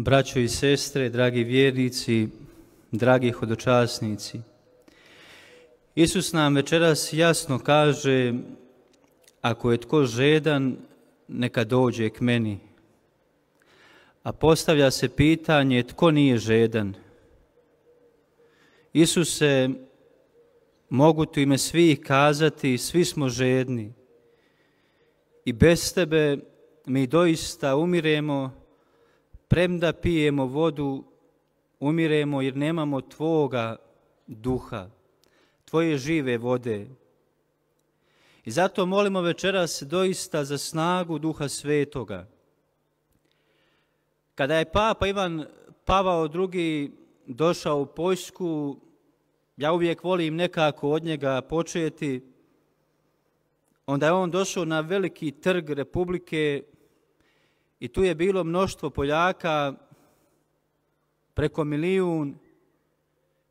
Braćo i sestre, dragi vjernici, dragi hodočasnici, Isus nam večeras jasno kaže, ako je tko žedan, neka dođe k meni. A postavlja se pitanje tko nije žedan. Isuse, mogu tu ime svih kazati, svi smo žedni. I bez tebe mi doista umiremo premda pijemo vodu, umiremo jer nemamo Tvoga duha, Tvoje žive vode. I zato molimo večeras doista za snagu duha svetoga. Kada je papa Ivan Pavao II došao u Poljsku, ja uvijek volim nekako od njega početi, onda je on došao na veliki trg Republike i tu je bilo mnoštvo Poljaka, preko milijun.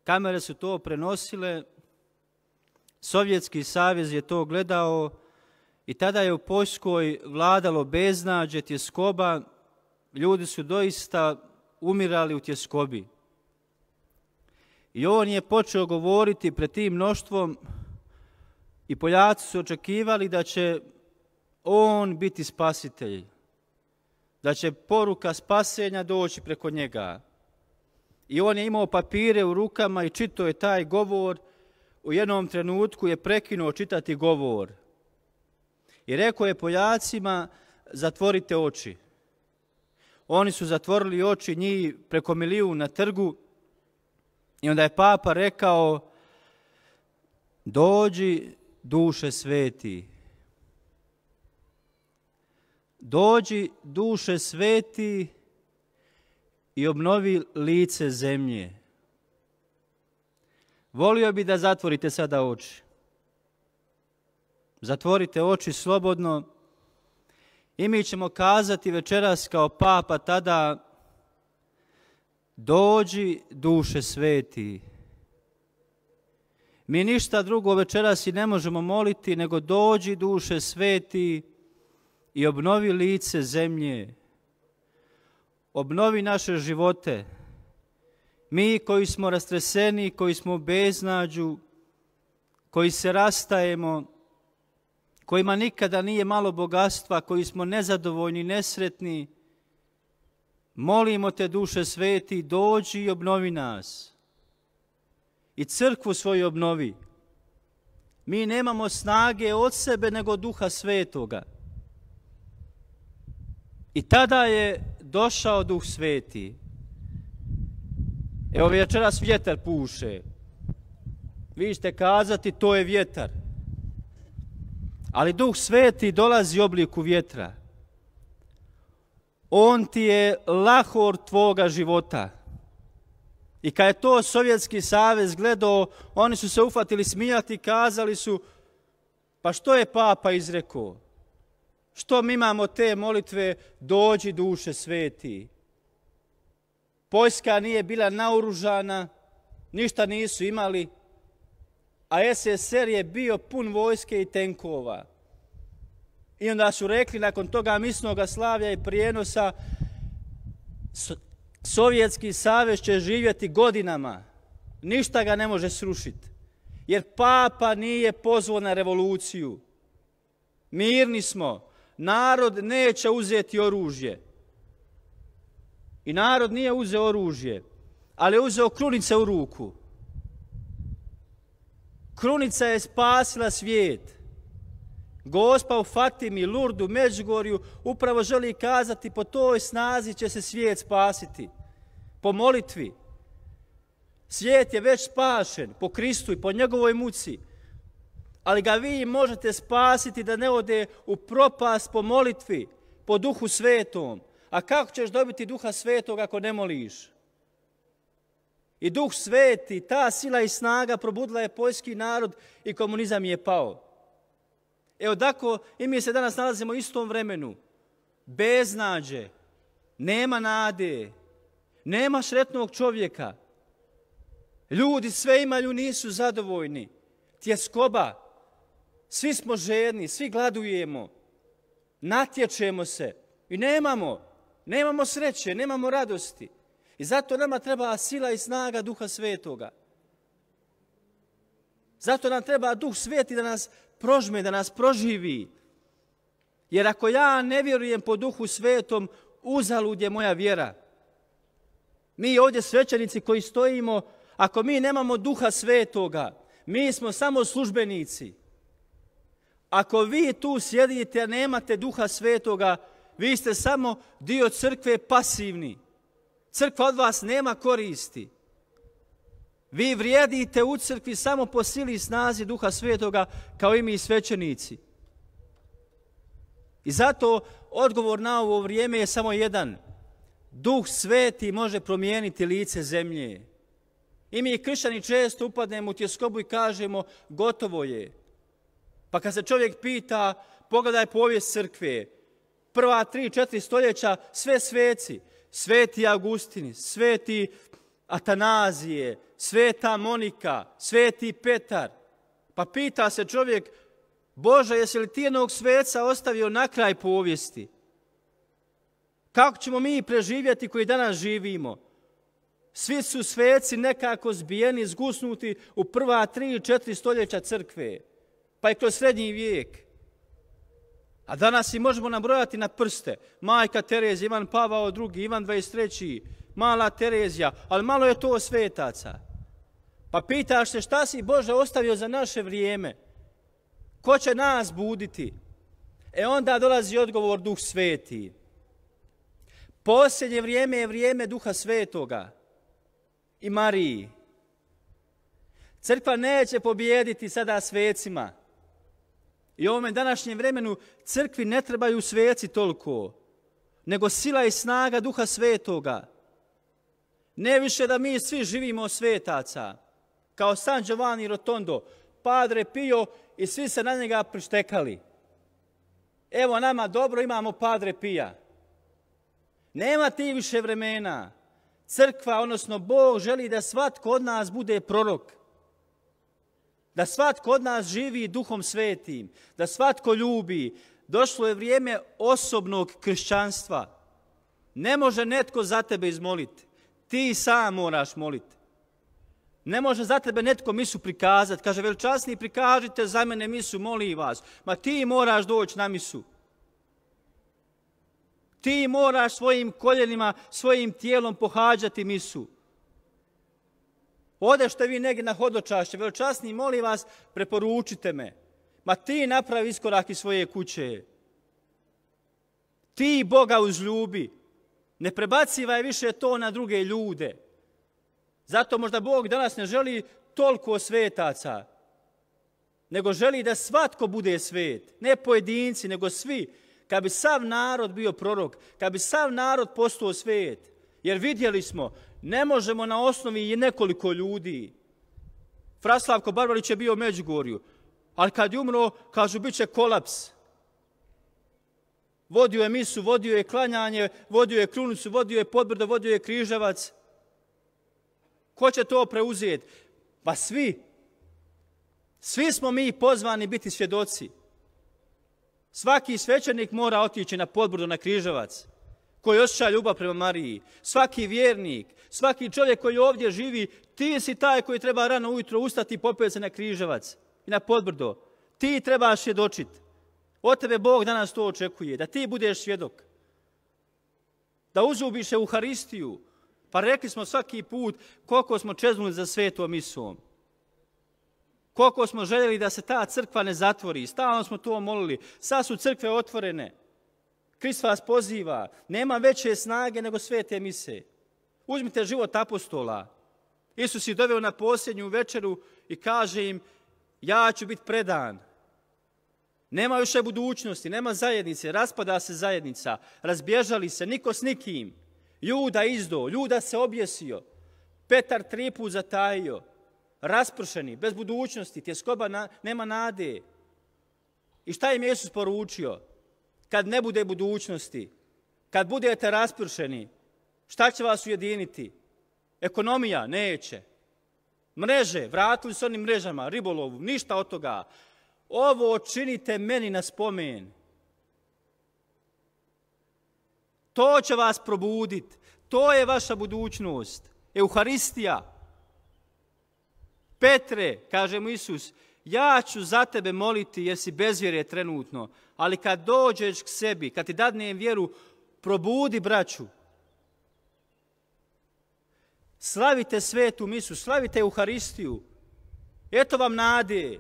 Kamere su to prenosile. Sovjetski savez je to gledao i tada je u Poljskoj vladalo beznađe, tjeskoba. Ljudi su doista umirali u tjeskobi. I on je počeo govoriti pred tim mnoštvom i Poljaci su očekivali da će on biti spasitelj da će poruka spasenja doći preko njega. I on je imao papire u rukama i čito je taj govor. U jednom trenutku je prekinuo čitati govor. I rekao je Poljacima, zatvorite oči. Oni su zatvorili oči njih preko miliju na trgu. I onda je papa rekao, dođi duše sveti, Dođi duše sveti i obnovi lice zemlje. Volio bi da zatvorite sada oči. Zatvorite oči slobodno i mi ćemo kazati večeras kao papa tada dođi duše sveti. Mi ništa drugo večeras i ne možemo moliti nego dođi duše sveti i obnovi lice zemlje, obnovi naše živote. Mi koji smo rastreseni, koji smo beznađu, koji se rastajemo, kojima nikada nije malo bogatstva, koji smo nezadovoljni, nesretni, molimo te duše sveti, dođi i obnovi nas. I crkvu svoju obnovi. Mi nemamo snage od sebe nego duha svetoga. I tada je došao Duh Sveti. Evo večeras vjetar puše. Vi ćete kazati to je vjetar. Ali Duh Sveti dolazi u obliku vjetra. On ti je lahor tvoga života. I kad je to Sovjetski savez gledao, oni su se ufatili smijati i kazali su, pa što je papa izrekao? Što mi imamo te molitve, dođi duše sveti. Pojska nije bila naoružana, ništa nisu imali, a SSR je bio pun vojske i tenkova. I onda su rekli nakon toga misnoga slavlja i prijenosa Sovjetski savez će živjeti godinama. Ništa ga ne može srušiti. Jer papa nije pozvao na revoluciju. Mirni smo narod neće uzeti oružje. I narod nije uzeo oružje, ali je uzeo krunice u ruku. Krunica je spasila svijet. Gospa u Fatimi, Lurdu, Međugorju upravo želi kazati po toj snazi će se svijet spasiti. Po molitvi. Svijet je već spašen po Kristu i po njegovoj muci ali ga vi možete spasiti da ne ode u propast po molitvi, po duhu svetom. A kako ćeš dobiti duha svetog ako ne moliš? I duh sveti, ta sila i snaga probudila je poljski narod i komunizam je pao. Evo tako i mi se danas nalazimo u istom vremenu. Beznađe, nema nade, nema šretnog čovjeka. Ljudi sve imaju, nisu zadovoljni. Tjeskoba, svi smo žedni, svi gladujemo, natječemo se i nemamo, nemamo sreće, nemamo radosti. I zato nama treba sila i snaga Duha Svetoga. Zato nam treba Duh Sveti da nas prožme, da nas proživi. Jer ako ja ne vjerujem po Duhu Svetom, uzalud je moja vjera. Mi ovdje svećenici koji stojimo, ako mi nemamo Duha Svetoga, mi smo samo službenici. Ako vi tu sjedite, a nemate duha svetoga, vi ste samo dio crkve pasivni. Crkva od vas nema koristi. Vi vrijedite u crkvi samo po sili i snazi duha svetoga kao i mi svećenici. I zato odgovor na ovo vrijeme je samo jedan. Duh sveti može promijeniti lice zemlje. I mi kršćani često upadnemo u tjeskobu i kažemo gotovo je. Pa kad se čovjek pita, pogledaj povijest crkve, prva tri, četiri stoljeća, sve sveci, sveti Augustini, sveti Atanazije, sveta Monika, sveti Petar. Pa pita se čovjek, Bože, jesi li ti jednog sveca ostavio na kraj povijesti? Kako ćemo mi preživjeti koji danas živimo? Svi su sveci nekako zbijeni, zgusnuti u prva tri, četiri stoljeća crkve pa i kroz srednji vijek. A danas i možemo nabrojati na prste. Majka Terezija, Ivan Pavao II, Ivan 23, mala Terezija, ali malo je to svetaca. Pa pitaš se šta si Bože ostavio za naše vrijeme? Ko će nas buditi? E onda dolazi odgovor Duh Sveti. Posljednje vrijeme je vrijeme Duha Svetoga i Mariji. Crkva neće pobijediti sada svecima. I u ovome današnjem vremenu crkvi ne trebaju sveci toliko, nego sila i snaga duha svetoga. Ne više da mi svi živimo svetaca, kao San Giovanni Rotondo, Padre Pio i svi se na njega prištekali. Evo nama dobro imamo Padre Pija. Nema ti više vremena. Crkva, odnosno Bog, želi da svatko od nas bude prorok da svatko od nas živi duhom svetim, da svatko ljubi. Došlo je vrijeme osobnog kršćanstva. Ne može netko za tebe izmoliti. Ti sam moraš moliti. Ne može za tebe netko misu prikazati. Kaže, veličasni prikažite za mene misu, moli vas. Ma ti moraš doći na misu. Ti moraš svojim koljenima, svojim tijelom pohađati misu. Odešte vi negdje na hodočašće, velčasni, molim vas, preporučite me. Ma ti napravi iskorak iz svoje kuće. Ti Boga uzljubi. Ne prebacivaj više to na druge ljude. Zato možda Bog danas ne želi toliko svetaca, nego želi da svatko bude svet. Ne pojedinci, nego svi. Kad bi sav narod bio prorok, kad bi sav narod postao svet. Jer vidjeli smo, ne možemo na osnovi nekoliko ljudi. Fraslavko Barbarić je bio u Međugorju, ali kad je umro, kažu, bit će kolaps. Vodio je misu, vodio je klanjanje, vodio je krunicu, vodio je podbrdo, vodio je križevac. Ko će to preuzeti? Pa svi. Svi smo mi pozvani biti svjedoci. Svaki svećenik mora otići na podbrdo, na križevac, koji osjeća ljubav prema Mariji. Svaki vjernik, Svaki čovjek koji ovdje živi, ti si taj koji treba rano ujutro ustati i popio se na križevac i na podbrdo. Ti trebaš svjedočiti. Od tebe Bog danas to očekuje, da ti budeš svjedok. Da uzubiš Euharistiju. Pa rekli smo svaki put koliko smo čeznuli za svetom misom. Koliko smo željeli da se ta crkva ne zatvori. Stalno smo to molili. Sad su crkve otvorene. Krist vas poziva. Nema veće snage nego svete mise. Uzmite život apostola. Isus je doveo na posljednju večeru i kaže im, ja ću biti predan. Nema više budućnosti, nema zajednice, raspada se zajednica, razbježali se, niko s nikim. Juda izdo, ljuda se objesio, Petar tripu zatajio, raspršeni, bez budućnosti, tjeskoba na, nema nade. I šta im je Isus poručio? Kad ne bude budućnosti, kad budete raspršeni, Šta će vas ujediniti? Ekonomija? Neće. Mreže? Vratili se onim mrežama, ribolovu, ništa od toga. Ovo činite meni na spomen. To će vas probuditi. To je vaša budućnost. Euharistija. Petre, kaže mu Isus, ja ću za tebe moliti jer si bezvjere trenutno, ali kad dođeš k sebi, kad ti dadnem vjeru, probudi braću. Slavite svetu misu, slavite Euharistiju. Eto vam nade.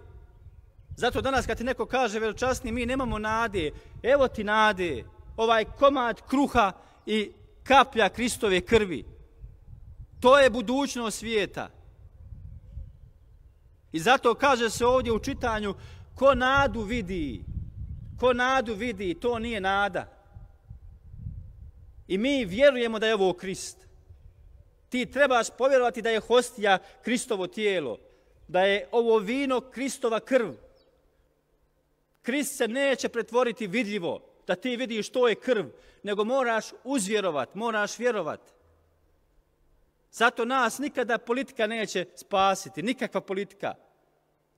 Zato danas kad ti neko kaže veličasni, mi nemamo nade. Evo ti nade. Ovaj komad kruha i kaplja Kristove krvi. To je budućnost svijeta. I zato kaže se ovdje u čitanju, ko nadu vidi, ko nadu vidi, to nije nada. I mi vjerujemo da je ovo Krist. Ti trebaš povjerovati da je hostija Kristovo tijelo, da je ovo vino Kristova krv. Krist se neće pretvoriti vidljivo, da ti vidiš što je krv, nego moraš uzvjerovat, moraš vjerovat. Zato nas nikada politika neće spasiti, nikakva politika.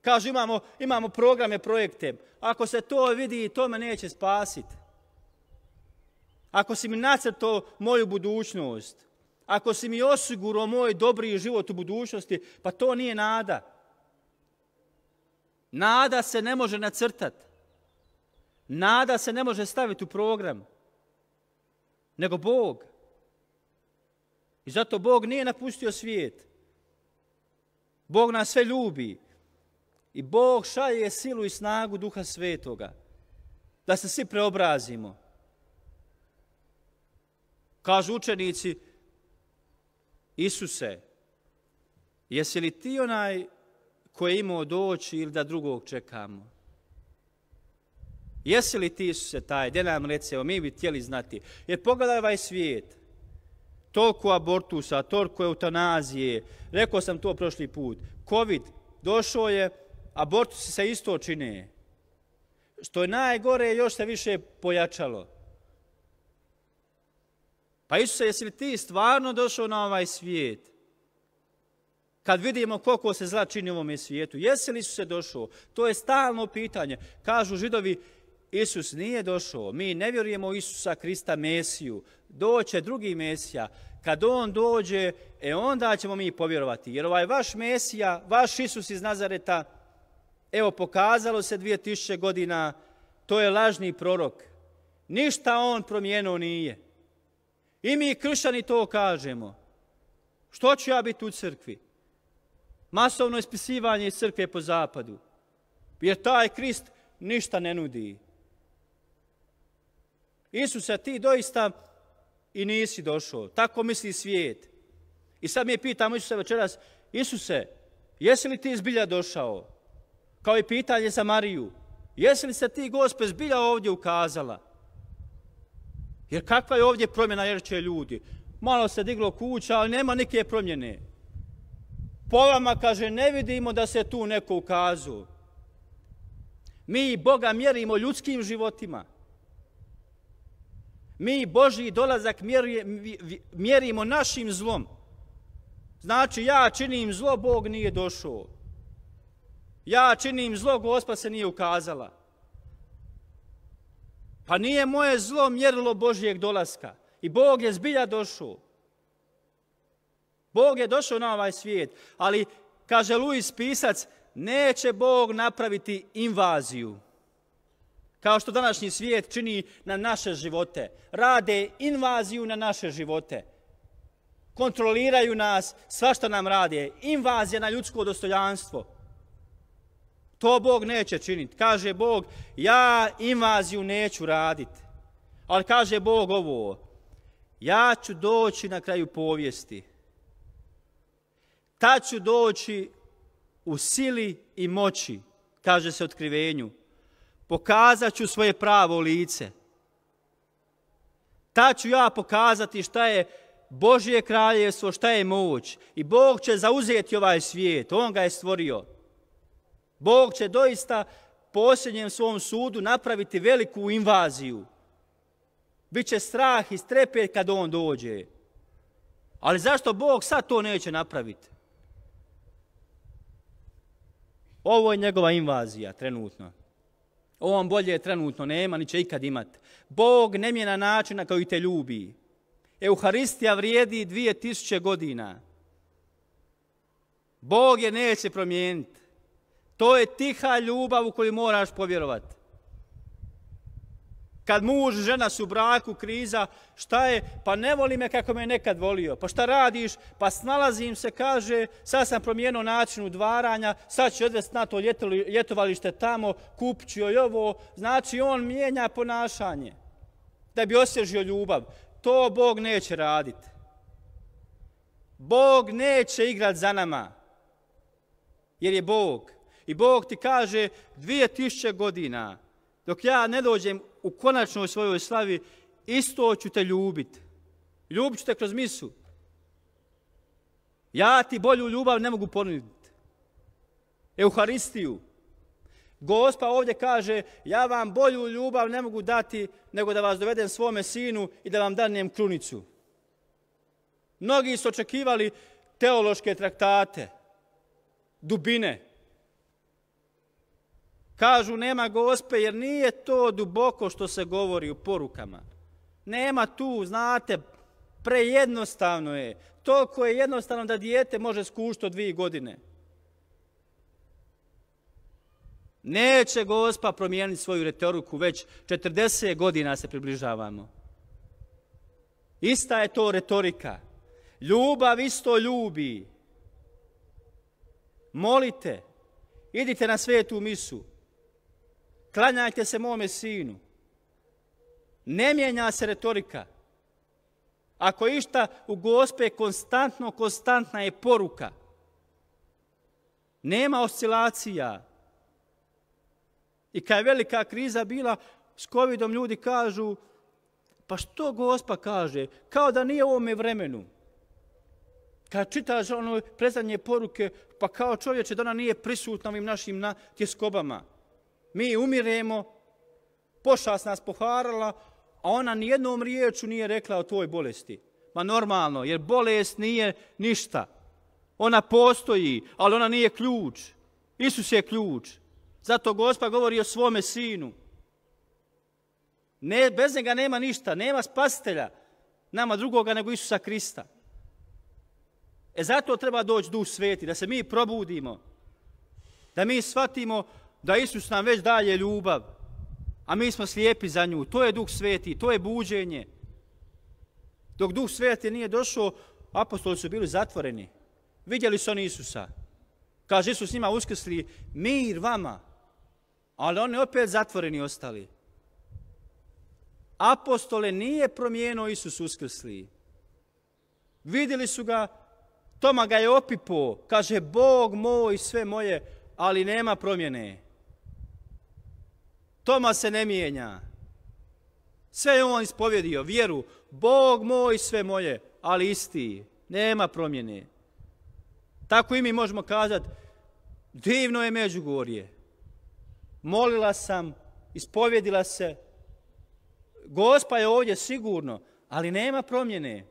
Kažu imamo, imamo programe, projekte. Ako se to vidi, to me neće spasiti. Ako si mi nacrto moju budućnost, ako si mi osigurao moj dobri život u budućnosti, pa to nije nada. Nada se ne može nacrtati. Nada se ne može staviti u program. Nego Bog. I zato Bog nije napustio svijet. Bog nas sve ljubi. I Bog šalje silu i snagu Duha Svetoga. Da se svi preobrazimo. Kažu učenici, Isuse, jesi li ti onaj koji je imao doći ili da drugog čekamo? Jesi li ti Isuse taj, gdje nam reci, mi bi htjeli znati. Jer pogledaj ovaj svijet, toliko abortusa, toliko eutanazije, rekao sam to prošli put, COVID, došao je, abortusi se isto čine. Što je najgore, još se više pojačalo. Pa Isuse, jesi li ti stvarno došao na ovaj svijet? Kad vidimo koliko se zla čini u ovome svijetu, jesi li Isuse došao? To je stalno pitanje. Kažu židovi, Isus nije došao, mi ne vjerujemo Isusa Krista Mesiju, doće drugi Mesija, kad on dođe, e onda ćemo mi povjerovati, jer ovaj vaš Mesija, vaš Isus iz Nazareta, evo pokazalo se 2000 godina, to je lažni prorok, ništa on promijenio nije. I mi kršćani to kažemo. Što ću ja biti u crkvi? Masovno ispisivanje iz crkve po zapadu. Jer taj Krist ništa ne nudi. Isuse, ti doista i nisi došao. Tako misli svijet. I sad mi pitamo Isuse večeras, Isuse, jesi li ti zbilja došao? Kao i pitanje za Mariju. Jesi li se ti, gospe, zbilja ovdje ukazala? Jer kakva je ovdje promjena jer će ljudi? Malo se diglo kuća, ali nema nike promjene. Po vama, kaže, ne vidimo da se tu neko ukazu. Mi Boga mjerimo ljudskim životima. Mi Boži dolazak mjerimo našim zlom. Znači, ja činim zlo, Bog nije došao. Ja činim zlo, Gospa se nije ukazala. Pa nije moje zlo mjerilo Božijeg dolaska. I Bog je zbilja došao. Bog je došao na ovaj svijet. Ali, kaže Luis Pisac, neće Bog napraviti invaziju. Kao što današnji svijet čini na naše živote. Rade invaziju na naše živote. Kontroliraju nas, svašta nam rade. Invazija na ljudsko dostojanstvo. To Bog neće činiti. Kaže Bog, ja invaziju neću raditi. Ali kaže Bog ovo, ja ću doći na kraju povijesti. Ta ću doći u sili i moći, kaže se otkrivenju. Pokazat ću svoje pravo lice. Ta ću ja pokazati šta je Božje kraljevstvo, šta je moć. I Bog će zauzeti ovaj svijet. On ga je stvorio. Bog će doista posljednjem svom sudu napraviti veliku invaziju. Biće strah i strepet kad on dođe. Ali zašto Bog sad to neće napraviti? Ovo je njegova invazija trenutno. On bolje trenutno nema, ni će ikad imati. Bog ne način načina koji te ljubi. Euharistija vrijedi 2000 godina. Bog je neće promijeniti. To je tiha ljubav u koju moraš povjerovati. Kad muž, žena su u braku, kriza, šta je? Pa ne voli me kako me nekad volio. Pa šta radiš? Pa snalazim se, kaže, sad sam promijenio način udvaranja, sad ću odvesti na to ljetovalište tamo, kupčio ću joj ovo. Znači, on mijenja ponašanje da bi osježio ljubav. To Bog neće raditi. Bog neće igrati za nama, jer je Bog. I Bog ti kaže 2000 godina, dok ja ne dođem u konačnoj svojoj slavi, isto ću te ljubit. Ljubit ću te kroz misu. Ja ti bolju ljubav ne mogu ponuditi. Euharistiju. Gospa ovdje kaže, ja vam bolju ljubav ne mogu dati nego da vas dovedem svome sinu i da vam danem krunicu. Mnogi su očekivali teološke traktate, dubine, Kažu nema gospe jer nije to duboko što se govori u porukama. Nema tu, znate, prejednostavno je. Toliko je jednostavno da dijete može skušto od dvije godine. Neće gospa promijeniti svoju retoriku, već 40 godina se približavamo. Ista je to retorika. Ljubav isto ljubi. Molite, idite na svetu misu, klanjajte se mome sinu. Ne mijenja se retorika. Ako išta u gospe konstantno, konstantna je poruka. Nema oscilacija. I kad je velika kriza bila, s covidom ljudi kažu, pa što gospa kaže, kao da nije u ovome vremenu. Kad čitaš ono predzadnje poruke, pa kao čovječe da ona nije prisutna ovim našim na tjeskobama. Mi umiremo, pošast nas poharala, a ona nijednom riječu nije rekla o tvoj bolesti. Ma normalno, jer bolest nije ništa. Ona postoji, ali ona nije ključ. Isus je ključ. Zato Gospa govori o svome sinu. Ne, bez njega nema ništa, nema spastelja nama drugoga nego Isusa Krista. E zato treba doći duh sveti, da se mi probudimo, da mi shvatimo da Isus nam već dalje ljubav, a mi smo slijepi za nju. To je Duh Sveti, to je buđenje. Dok Duh Sveti nije došao, apostoli su bili zatvoreni. Vidjeli su oni Isusa. Kaže Isus njima uskrsli, mir vama. Ali oni opet zatvoreni ostali. Apostole nije promijenio Isus uskrsli. Vidjeli su ga, Toma ga je opipo, kaže Bog moj sve moje, ali nema promjene. Toma se ne mijenja. Sve je on ispovjedio, vjeru, Bog moj, sve moje, ali isti, nema promjene. Tako i mi možemo kazati, divno je Međugorje. Molila sam, ispovjedila se, gospa je ovdje sigurno, ali nema promjene.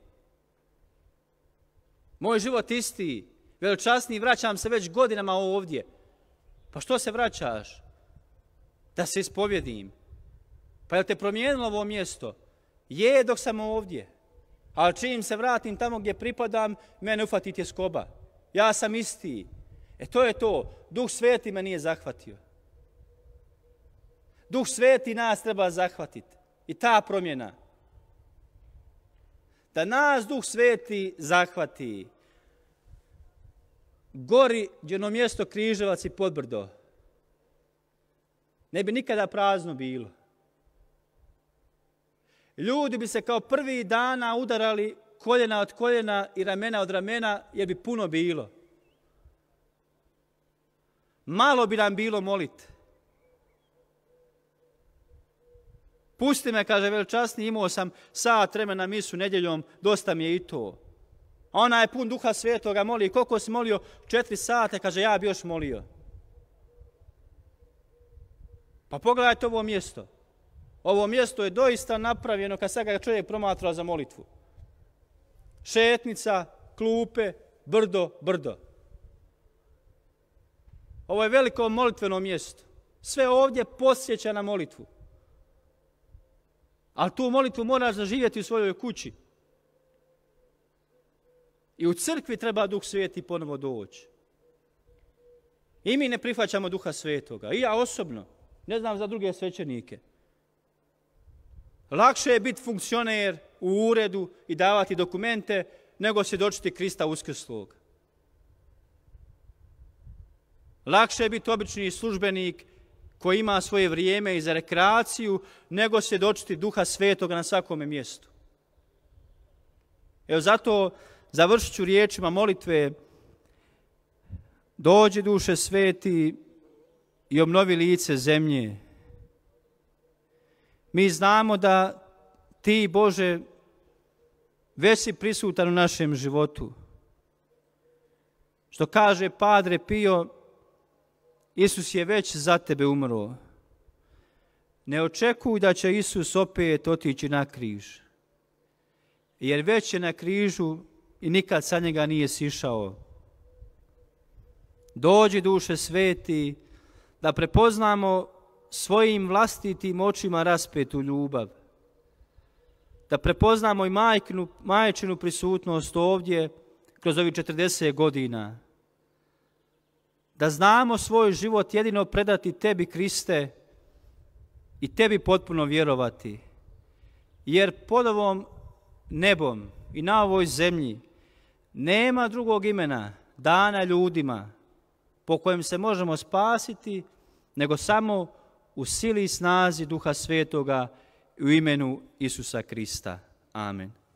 Moj život isti, veličasni, vraćam se već godinama ovdje. Pa što se vraćaš? da se ispovjedim. Pa je li te promijenilo ovo mjesto? Je dok sam ovdje. Ali čim se vratim tamo gdje pripadam, mene ufati skoba. Ja sam isti. E to je to. Duh sveti me nije zahvatio. Duh sveti nas treba zahvatiti. I ta promjena. Da nas Duh sveti zahvati. Gori, gdje ono mjesto Križevac i Podbrdo. Ne bi nikada prazno bilo. Ljudi bi se kao prvi dana udarali koljena od koljena i ramena od ramena jer bi puno bilo. Malo bi nam bilo molit. Pusti me, kaže veličasni, imao sam sat vremena misu nedjeljom, dosta mi je i to. Ona je pun duha svetoga, moli, koliko si molio? Četiri sate, kaže, ja bi još molio. Pa pogledajte ovo mjesto. Ovo mjesto je doista napravljeno kad sada ga čovjek promatra za molitvu. Šetnica, klupe, brdo, brdo. Ovo je veliko molitveno mjesto. Sve ovdje posjeća na molitvu. Ali tu molitvu moraš zaživjeti u svojoj kući. I u crkvi treba Duh Svijeti ponovo doći. I mi ne prihvaćamo Duha Svetoga. I ja osobno. Ne znam za druge svećenike. Lakše je biti funkcioner u uredu i davati dokumente nego se dočiti Krista uskrslog. Lakše je biti obični službenik koji ima svoje vrijeme i za rekreaciju nego se dočiti duha svetoga na svakome mjestu. Evo zato završit ću riječima molitve Dođi duše sveti, i obnovi lice zemlje. Mi znamo da ti, Bože, već si prisutan u našem životu. Što kaže Padre Pio, Isus je već za tebe umro. Ne očekuj da će Isus opet otići na križ. Jer već je na križu i nikad sa njega nije sišao. Dođi duše sveti, da prepoznamo svojim vlastitim očima raspetu ljubav, da prepoznamo i majčinu prisutnost ovdje kroz ovih 40 godina, da znamo svoj život jedino predati tebi, Kriste, i tebi potpuno vjerovati. Jer pod ovom nebom i na ovoj zemlji nema drugog imena, dana ljudima, po kojem se možemo spasiti, nego samo u sili i snazi Duha Svetoga u imenu Isusa Krista. Amen.